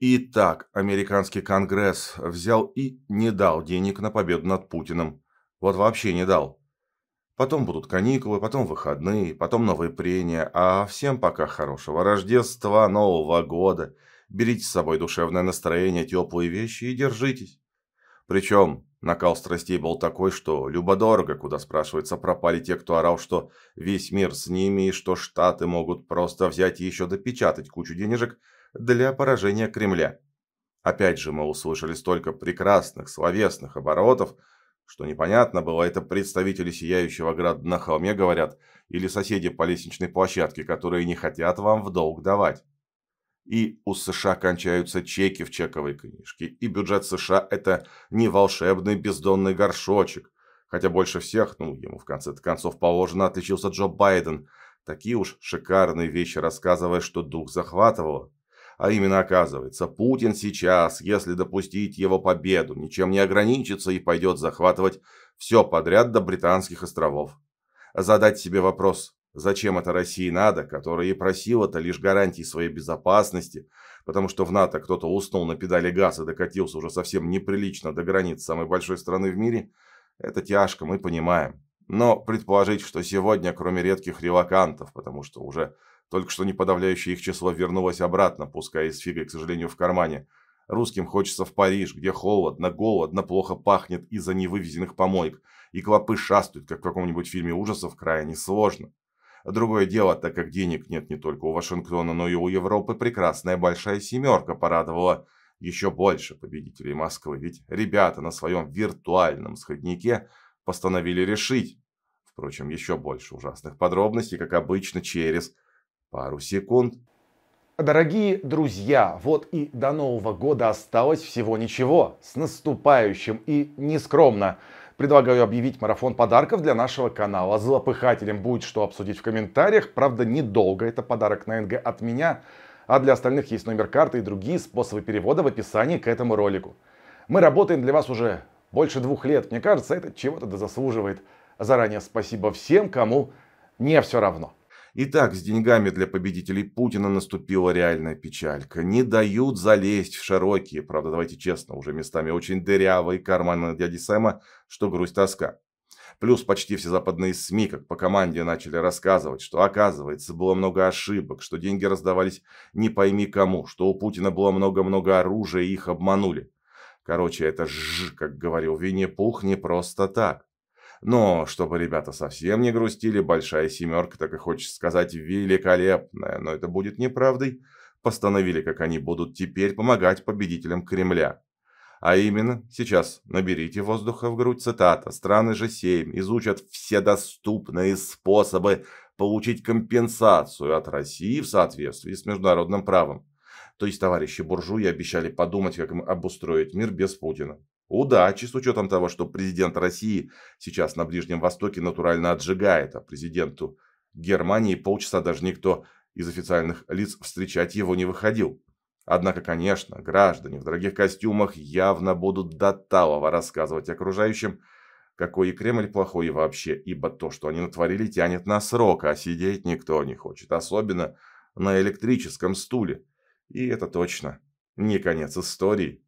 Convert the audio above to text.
Итак, американский конгресс взял и не дал денег на победу над Путиным. Вот вообще не дал. Потом будут каникулы, потом выходные, потом новые прения. А всем пока хорошего Рождества, Нового года. Берите с собой душевное настроение, теплые вещи и держитесь. Причем Накал страстей был такой, что любо куда, спрашивается, пропали те, кто орал, что весь мир с ними и что Штаты могут просто взять и еще допечатать кучу денежек для поражения Кремля. Опять же, мы услышали столько прекрасных словесных оборотов, что непонятно было, это представители сияющего града на холме говорят, или соседи по лестничной площадке, которые не хотят вам в долг давать и у США кончаются чеки в чековой книжке, и бюджет США – это не волшебный бездонный горшочек. Хотя больше всех, ну, ему в конце концов положено, отличился Джо Байден. Такие уж шикарные вещи рассказывая, что дух захватывало. А именно оказывается, Путин сейчас, если допустить его победу, ничем не ограничится и пойдет захватывать все подряд до Британских островов. Задать себе вопрос, Зачем это России надо, которая и просила-то лишь гарантий своей безопасности, потому что в НАТО кто-то уснул на педали газа и докатился уже совсем неприлично до границ самой большой страны в мире? Это тяжко, мы понимаем. Но предположить, что сегодня, кроме редких релакантов, потому что уже только что не подавляющее их число вернулось обратно, пускай и с фигой, к сожалению, в кармане, русским хочется в Париж, где холодно, голодно, плохо пахнет из-за невывезенных помоек, и клопы шастают, как в каком-нибудь фильме ужасов, крайне сложно. Другое дело, так как денег нет не только у Вашингтона, но и у Европы, прекрасная большая семерка порадовала еще больше победителей Москвы, ведь ребята на своем виртуальном сходнике постановили решить, впрочем, еще больше ужасных подробностей, как обычно, через пару секунд. Дорогие друзья, вот и до Нового года осталось всего ничего. С наступающим и нескромно. Предлагаю объявить марафон подарков для нашего канала. Злопыхателям будет что обсудить в комментариях. Правда, недолго. Это подарок на НГ от меня. А для остальных есть номер карты и другие способы перевода в описании к этому ролику. Мы работаем для вас уже больше двух лет. Мне кажется, это чего-то заслуживает. Заранее спасибо всем, кому не все равно. Итак, с деньгами для победителей Путина наступила реальная печалька. Не дают залезть в широкие, правда, давайте честно, уже местами очень дырявые карманы дяди Сэма, что грусть-тоска. Плюс почти все западные СМИ, как по команде, начали рассказывать, что, оказывается, было много ошибок, что деньги раздавались не пойми кому, что у Путина было много-много оружия и их обманули. Короче, это ж, как говорил Винни-Пух, не просто так. Но, чтобы ребята совсем не грустили, большая семерка, так и хочется сказать, великолепная. Но это будет неправдой. Постановили, как они будут теперь помогать победителям Кремля. А именно, сейчас наберите воздуха в грудь, цитата, страны же семь изучат все доступные способы получить компенсацию от России в соответствии с международным правом. То есть товарищи буржуи обещали подумать, как им обустроить мир без Путина. Удачи с учетом того, что президент России сейчас на Ближнем Востоке натурально отжигает, а президенту Германии полчаса даже никто из официальных лиц встречать его не выходил. Однако, конечно, граждане в дорогих костюмах явно будут до талого рассказывать окружающим, какой и Кремль плохой и вообще, ибо то, что они натворили, тянет на срок, а сидеть никто не хочет, особенно на электрическом стуле. И это точно не конец истории.